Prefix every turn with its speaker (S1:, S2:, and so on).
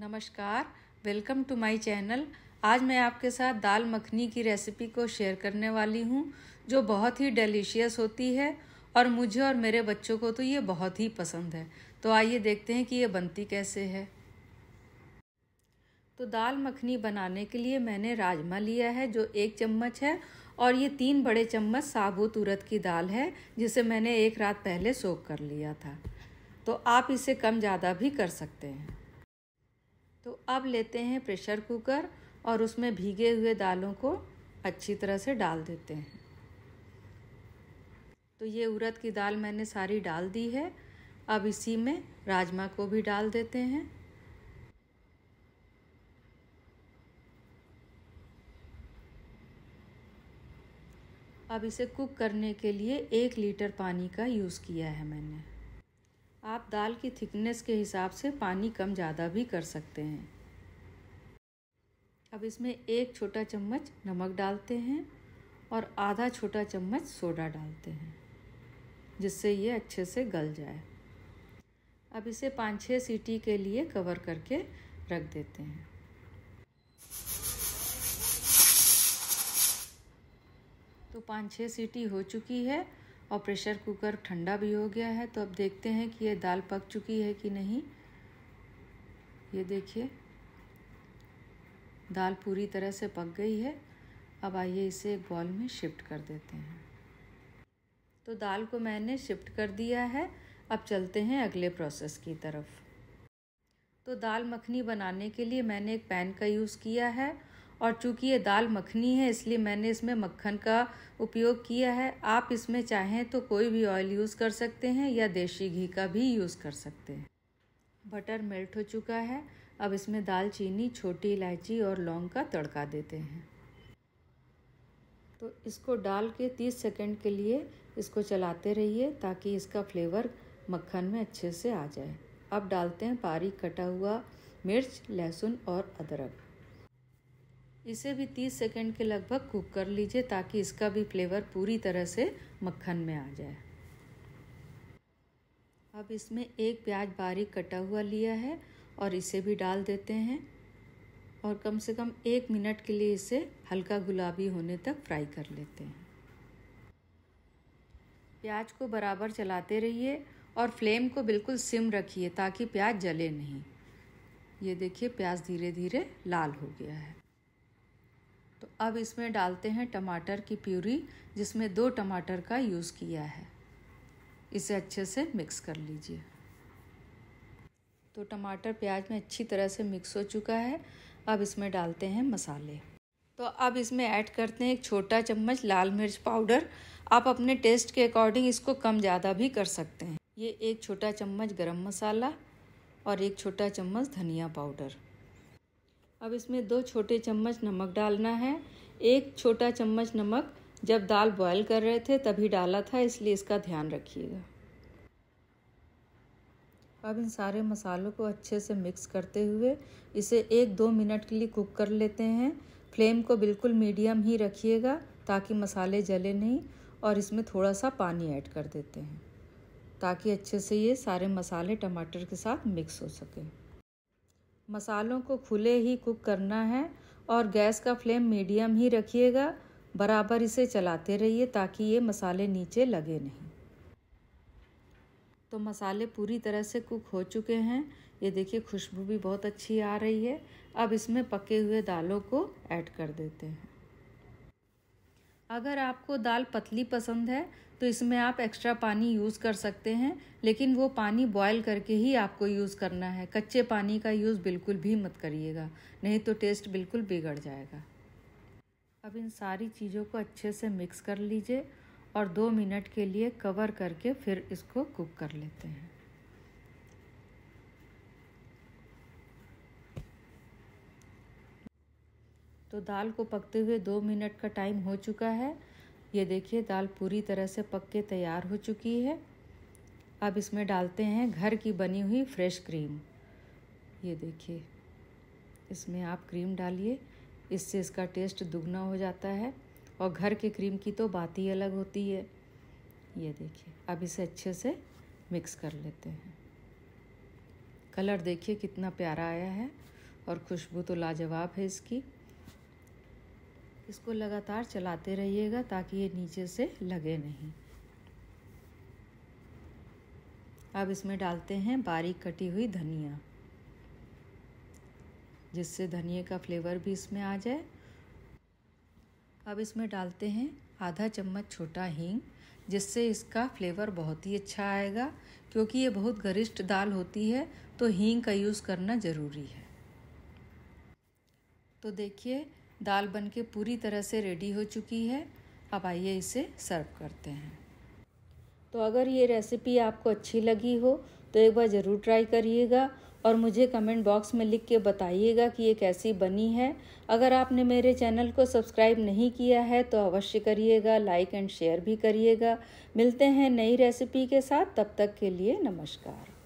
S1: नमस्कार welcome to my channel आज मैं आपके साथ दाल मखनी की रेसिपी को शेयर करने वाली हूँ जो बहुत ही डिलीशियस होती है और मुझे और मेरे बच्चों को तो ये बहुत ही पसंद है तो आइए देखते हैं कि ये बनती कैसे है तो दाल मखनी बनाने के लिए मैंने राजमा लिया है जो एक चम्मच है और ये तीन बड़े चम्मच साबुत उरद की दाल है जिसे मैंने एक रात पहले सोख कर लिया था तो आप इसे कम ज़्यादा भी कर सकते हैं तो अब लेते हैं प्रेशर कुकर और उसमें भीगे हुए दालों को अच्छी तरह से डाल देते हैं तो ये उड़द की दाल मैंने सारी डाल दी है अब इसी में राजमा को भी डाल देते हैं अब इसे कुक करने के लिए एक लीटर पानी का यूज़ किया है मैंने आप दाल की थिकनेस के हिसाब से पानी कम ज़्यादा भी कर सकते हैं अब इसमें एक छोटा चम्मच नमक डालते हैं और आधा छोटा चम्मच सोडा डालते हैं जिससे ये अच्छे से गल जाए अब इसे पाँच छः सीटी के लिए कवर करके रख देते हैं तो पाँच छः सीटी हो चुकी है और प्रेशर कुकर ठंडा भी हो गया है तो अब देखते हैं कि ये दाल पक चुकी है कि नहीं ये देखिए दाल पूरी तरह से पक गई है अब आइए इसे एक बॉल में शिफ्ट कर देते हैं तो दाल को मैंने शिफ्ट कर दिया है अब चलते हैं अगले प्रोसेस की तरफ तो दाल मखनी बनाने के लिए मैंने एक पैन का यूज़ किया है और चूँकि ये दाल मखनी है इसलिए मैंने इसमें मक्खन का उपयोग किया है आप इसमें चाहें तो कोई भी ऑयल यूज़ कर सकते हैं या देसी घी का भी यूज़ कर सकते हैं बटर मेल्ट हो चुका है अब इसमें दालचीनी छोटी इलायची और लौंग का तड़का देते हैं तो इसको डाल के 30 सेकंड के लिए इसको चलाते रहिए ताकि इसका फ्लेवर मक्खन में अच्छे से आ जाए अब डालते हैं बारीक कटा हुआ मिर्च लहसुन और अदरक इसे भी 30 सेकंड के लगभग कुक कर लीजिए ताकि इसका भी फ्लेवर पूरी तरह से मक्खन में आ जाए अब इसमें एक प्याज बारीक कटा हुआ लिया है और इसे भी डाल देते हैं और कम से कम एक मिनट के लिए इसे हल्का गुलाबी होने तक फ्राई कर लेते हैं प्याज को बराबर चलाते रहिए और फ्लेम को बिल्कुल सिम रखिए ताकि प्याज जले नहीं ये देखिए प्याज धीरे धीरे लाल हो गया है तो अब इसमें डालते हैं टमाटर की प्यूरी जिसमें दो टमाटर का यूज़ किया है इसे अच्छे से मिक्स कर लीजिए तो टमाटर प्याज में अच्छी तरह से मिक्स हो चुका है अब इसमें डालते हैं मसाले तो अब इसमें ऐड करते हैं एक छोटा चम्मच लाल मिर्च पाउडर आप अपने टेस्ट के अकॉर्डिंग इसको कम ज़्यादा भी कर सकते हैं ये एक छोटा चम्मच गरम मसाला और एक छोटा चम्मच धनिया पाउडर अब इसमें दो छोटे चम्मच नमक डालना है एक छोटा चम्मच नमक जब दाल बॉयल कर रहे थे तभी डाला था इसलिए इसका ध्यान रखिएगा अब इन सारे मसालों को अच्छे से मिक्स करते हुए इसे एक दो मिनट के लिए कुक कर लेते हैं फ्लेम को बिल्कुल मीडियम ही रखिएगा ताकि मसाले जले नहीं और इसमें थोड़ा सा पानी ऐड कर देते हैं ताकि अच्छे से ये सारे मसाले टमाटर के साथ मिक्स हो सकें मसालों को खुले ही कुक करना है और गैस का फ्लेम मीडियम ही रखिएगा बराबर इसे चलाते रहिए ताकि ये मसाले नीचे लगे नहीं तो मसाले पूरी तरह से कुक हो चुके हैं ये देखिए खुशबू भी बहुत अच्छी आ रही है अब इसमें पके हुए दालों को ऐड कर देते हैं अगर आपको दाल पतली पसंद है तो इसमें आप एक्स्ट्रा पानी यूज़ कर सकते हैं लेकिन वो पानी बॉयल करके ही आपको यूज़ करना है कच्चे पानी का यूज़ बिल्कुल भी मत करिएगा नहीं तो टेस्ट बिल्कुल बिगड़ जाएगा अब इन सारी चीज़ों को अच्छे से मिक्स कर लीजिए और दो मिनट के लिए कवर करके फिर इसको कुक कर लेते हैं तो दाल को पकते हुए दो मिनट का टाइम हो चुका है ये देखिए दाल पूरी तरह से पक के तैयार हो चुकी है अब इसमें डालते हैं घर की बनी हुई फ्रेश क्रीम ये देखिए इसमें आप क्रीम डालिए इससे इसका टेस्ट दुगना हो जाता है और घर के क्रीम की तो बात ही अलग होती है ये देखिए अब इसे अच्छे से मिक्स कर लेते हैं कलर देखिए कितना प्यारा आया है और खुशबू तो लाजवाब है इसकी इसको लगातार चलाते रहिएगा ताकि ये नीचे से लगे नहीं अब इसमें डालते हैं बारीक कटी हुई धनिया जिससे धनिया का फ्लेवर भी इसमें आ जाए अब इसमें डालते हैं आधा चम्मच छोटा हींग जिससे इसका फ्लेवर बहुत ही अच्छा आएगा क्योंकि ये बहुत गरिष्ठ दाल होती है तो हींग का यूज़ करना ज़रूरी है तो देखिए दाल बनके पूरी तरह से रेडी हो चुकी है अब आइए इसे सर्व करते हैं तो अगर ये रेसिपी आपको अच्छी लगी हो तो एक बार ज़रूर ट्राई करिएगा और मुझे कमेंट बॉक्स में लिख के बताइएगा कि ये कैसी बनी है अगर आपने मेरे चैनल को सब्सक्राइब नहीं किया है तो अवश्य करिएगा लाइक एंड शेयर भी करिएगा मिलते हैं नई रेसिपी के साथ तब तक के लिए नमस्कार